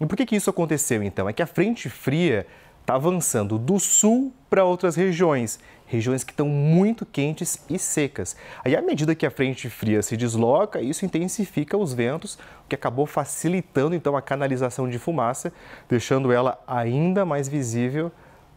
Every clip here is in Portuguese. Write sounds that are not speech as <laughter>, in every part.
E por que, que isso aconteceu então? É que a frente fria está avançando do sul para outras regiões, regiões que estão muito quentes e secas. Aí, à medida que a frente fria se desloca, isso intensifica os ventos, o que acabou facilitando então a canalização de fumaça, deixando ela ainda mais visível.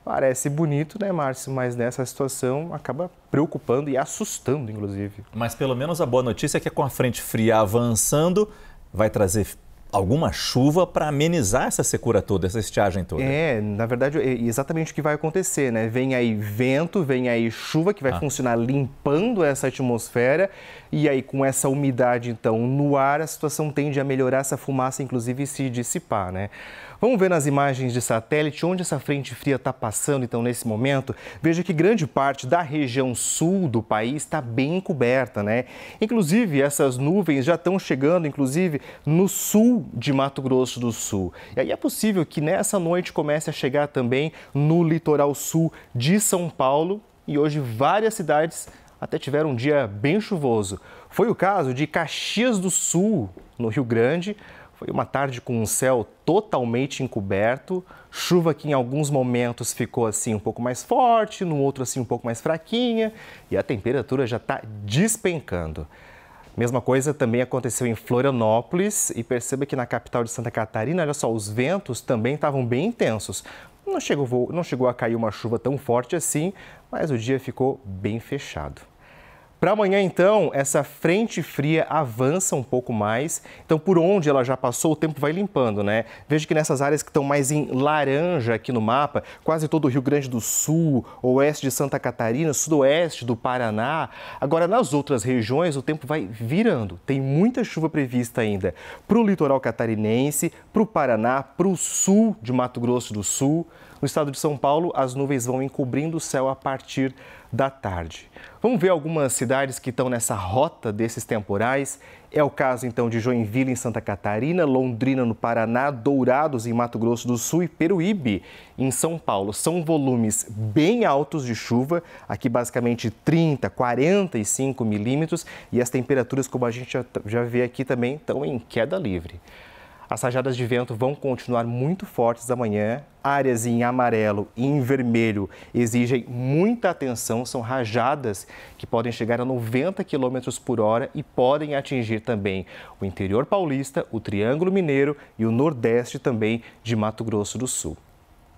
Parece bonito, né, Márcio? Mas nessa situação acaba preocupando e assustando, inclusive. Mas pelo menos a boa notícia é que com a frente fria avançando, vai trazer alguma chuva para amenizar essa secura toda, essa estiagem toda. É, na verdade, é exatamente o que vai acontecer, né? Vem aí vento, vem aí chuva que vai ah. funcionar limpando essa atmosfera e aí com essa umidade então no ar, a situação tende a melhorar, essa fumaça inclusive se dissipar, né? Vamos ver nas imagens de satélite onde essa frente fria está passando, então, nesse momento. Veja que grande parte da região sul do país está bem coberta, né? Inclusive, essas nuvens já estão chegando, inclusive, no sul de Mato Grosso do Sul. E aí é possível que nessa noite comece a chegar também no litoral sul de São Paulo. E hoje várias cidades até tiveram um dia bem chuvoso. Foi o caso de Caxias do Sul, no Rio Grande, foi uma tarde com um céu totalmente encoberto, chuva que em alguns momentos ficou assim um pouco mais forte, no outro assim um pouco mais fraquinha, e a temperatura já está despencando. Mesma coisa também aconteceu em Florianópolis e perceba que na capital de Santa Catarina, olha só, os ventos também estavam bem intensos. Não chegou, não chegou a cair uma chuva tão forte assim, mas o dia ficou bem fechado. Para amanhã, então, essa frente fria avança um pouco mais. Então, por onde ela já passou, o tempo vai limpando, né? Veja que nessas áreas que estão mais em laranja aqui no mapa, quase todo o Rio Grande do Sul, oeste de Santa Catarina, sudoeste do Paraná. Agora, nas outras regiões, o tempo vai virando. Tem muita chuva prevista ainda para o litoral catarinense, para o Paraná, para o sul de Mato Grosso do Sul. No estado de São Paulo, as nuvens vão encobrindo o céu a partir da tarde. Vamos ver algumas cidades que estão nessa rota desses temporais. É o caso então de Joinville em Santa Catarina, Londrina no Paraná, Dourados em Mato Grosso do Sul e Peruíbe em São Paulo. São volumes bem altos de chuva, aqui basicamente 30, 45 milímetros e as temperaturas, como a gente já, já vê aqui também, estão em queda livre. As rajadas de vento vão continuar muito fortes amanhã. Áreas em amarelo e em vermelho exigem muita atenção. São rajadas que podem chegar a 90 km por hora e podem atingir também o interior paulista, o Triângulo Mineiro e o nordeste também de Mato Grosso do Sul.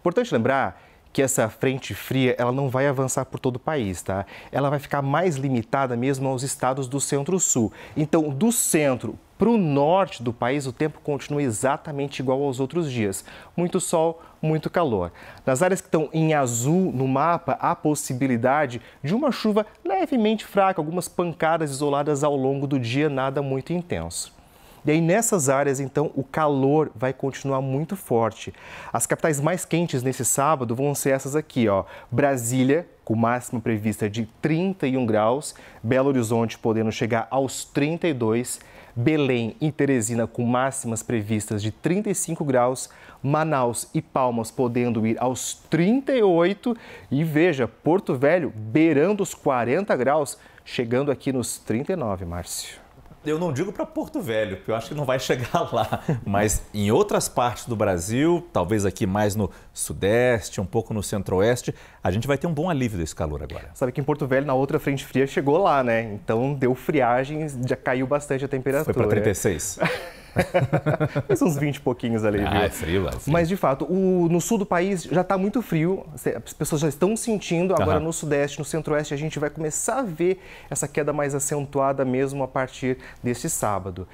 Importante lembrar que essa frente fria ela não vai avançar por todo o país, tá? Ela vai ficar mais limitada mesmo aos estados do centro-sul. Então, do centro para o norte do país, o tempo continua exatamente igual aos outros dias. Muito sol, muito calor. Nas áreas que estão em azul no mapa, há possibilidade de uma chuva levemente fraca, algumas pancadas isoladas ao longo do dia, nada muito intenso. E aí nessas áreas, então, o calor vai continuar muito forte. As capitais mais quentes nesse sábado vão ser essas aqui, ó. Brasília, com máxima prevista de 31 graus, Belo Horizonte podendo chegar aos 32 graus. Belém e Teresina com máximas previstas de 35 graus, Manaus e Palmas podendo ir aos 38 e veja, Porto Velho beirando os 40 graus, chegando aqui nos 39, Márcio eu não digo para Porto Velho, porque eu acho que não vai <laughs> chegar lá, mas em outras partes do Brasil, talvez aqui mais no Sudeste, um pouco no Centro-Oeste, a gente vai ter um bom alívio desse calor agora. Sabe que em Porto Velho, na outra frente fria, chegou lá, né? Então deu friagem, já caiu bastante a temperatura. Foi para 36. <laughs> Mas uns 20 e pouquinhos ali. Ah, viu? é frio. Assim. Mas, de fato, o, no sul do país já está muito frio, as pessoas já estão sentindo. Agora, uhum. no sudeste, no centro-oeste, a gente vai começar a ver essa queda mais acentuada mesmo a partir deste sábado.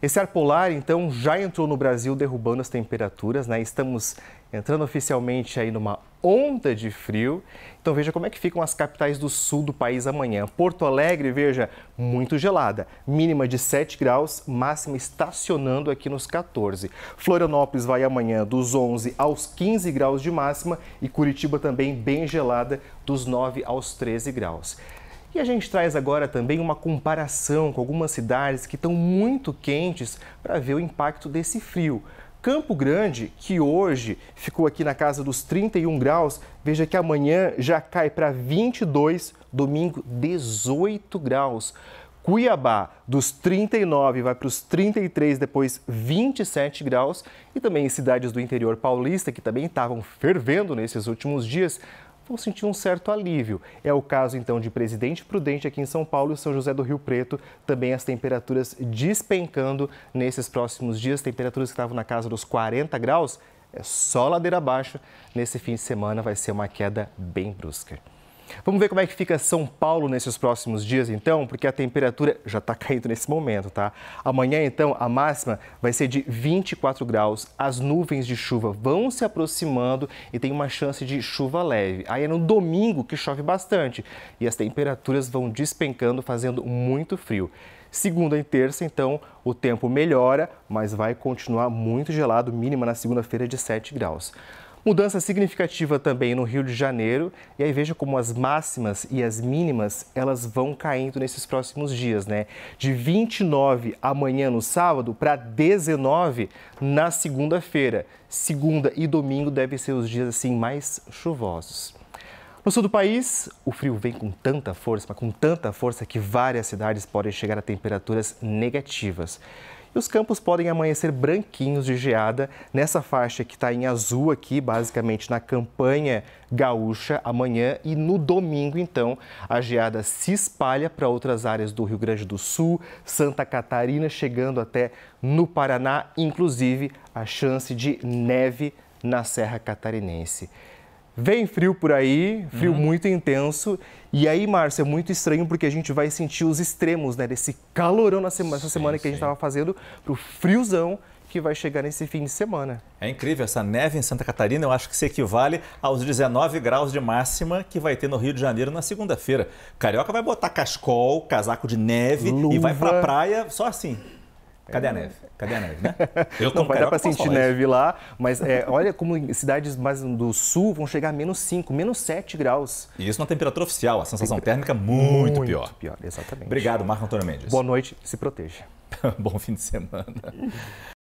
Esse ar polar, então, já entrou no Brasil derrubando as temperaturas, né? Estamos entrando oficialmente aí numa onda de frio. Então veja como é que ficam as capitais do sul do país amanhã. Porto Alegre, veja, muito gelada. Mínima de 7 graus, máxima estacionando aqui nos 14. Florianópolis vai amanhã dos 11 aos 15 graus de máxima e Curitiba também bem gelada, dos 9 aos 13 graus. E a gente traz agora também uma comparação com algumas cidades que estão muito quentes para ver o impacto desse frio. Campo Grande, que hoje ficou aqui na casa dos 31 graus, veja que amanhã já cai para 22, domingo 18 graus. Cuiabá, dos 39 vai para os 33, depois 27 graus. E também cidades do interior paulista, que também estavam fervendo nesses últimos dias, vão sentir um certo alívio. É o caso então de Presidente Prudente aqui em São Paulo e São José do Rio Preto, também as temperaturas despencando nesses próximos dias, temperaturas que estavam na casa dos 40 graus, é só ladeira abaixo. Nesse fim de semana vai ser uma queda bem brusca. Vamos ver como é que fica São Paulo nesses próximos dias, então, porque a temperatura já está <laughs> caindo nesse momento, tá? Amanhã, então, a máxima vai ser de 24 graus. As nuvens de chuva vão se aproximando e tem uma chance de chuva leve. Aí é no domingo que chove bastante e as temperaturas vão despencando, fazendo muito frio. Segunda e terça, então, o tempo melhora, mas vai continuar muito gelado, mínima na segunda-feira de 7 graus. Mudança significativa também no Rio de Janeiro, e aí veja como as máximas e as mínimas, elas vão caindo nesses próximos dias, né? De 29 amanhã no sábado para 19 na segunda-feira. Segunda e domingo devem ser os dias assim mais chuvosos. No sul do país, o frio vem com tanta força, com tanta força que várias cidades podem chegar a temperaturas negativas. E os campos podem amanhecer branquinhos de geada. Nessa faixa que está em azul aqui, basicamente na campanha gaúcha, amanhã e no domingo, então, a geada se espalha para outras áreas do Rio Grande do Sul, Santa Catarina, chegando até no Paraná, inclusive a chance de neve na Serra Catarinense. Vem frio por aí, frio uhum. muito intenso. E aí, Márcio, é muito estranho porque a gente vai sentir os extremos, né? Desse calorão na semana, essa semana sim, que a gente estava fazendo, pro friozão que vai chegar nesse fim de semana. É incrível, essa neve em Santa Catarina eu acho que se equivale aos 19 graus de máxima que vai ter no Rio de Janeiro na segunda-feira. Carioca vai botar cascol, casaco de neve Luva. e vai para a praia só assim. Cadê a é. neve? Cadê a neve, né? <laughs> Eu não vai dar para sentir neve lá, mas é, olha como cidades mais do sul vão chegar a menos 5, menos 7 graus. E isso na temperatura oficial, a sensação térmica muito, muito pior. pior, exatamente. Obrigado, Marco Antônio Mendes. Boa noite, se proteja. <laughs> Bom fim de semana. <laughs>